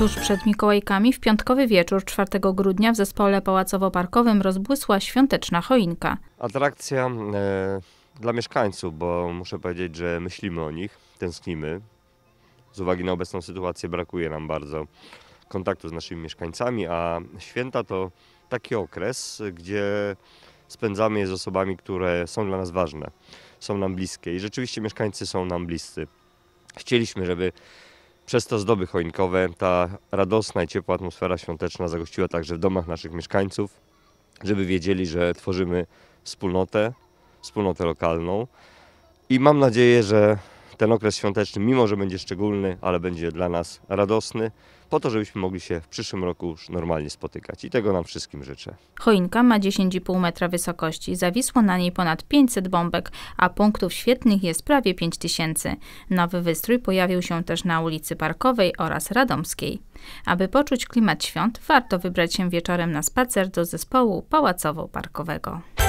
Tuż przed Mikołajkami w piątkowy wieczór 4 grudnia w zespole pałacowo-parkowym rozbłysła świąteczna choinka. Atrakcja e, dla mieszkańców, bo muszę powiedzieć, że myślimy o nich, tęsknimy. Z uwagi na obecną sytuację brakuje nam bardzo kontaktu z naszymi mieszkańcami, a święta to taki okres, gdzie spędzamy je z osobami, które są dla nas ważne, są nam bliskie i rzeczywiście mieszkańcy są nam bliscy. Chcieliśmy, żeby przez to zdoby choinkowe ta radosna i ciepła atmosfera świąteczna zagościła także w domach naszych mieszkańców, żeby wiedzieli, że tworzymy wspólnotę, wspólnotę lokalną. I mam nadzieję, że ten okres świąteczny, mimo że będzie szczególny, ale będzie dla nas radosny, po to, żebyśmy mogli się w przyszłym roku już normalnie spotykać. I tego nam wszystkim życzę. Choinka ma 10,5 metra wysokości, zawisło na niej ponad 500 bombek, a punktów świetnych jest prawie 5000. Nowy wystrój pojawił się też na ulicy Parkowej oraz Radomskiej. Aby poczuć klimat świąt, warto wybrać się wieczorem na spacer do zespołu pałacowo-parkowego.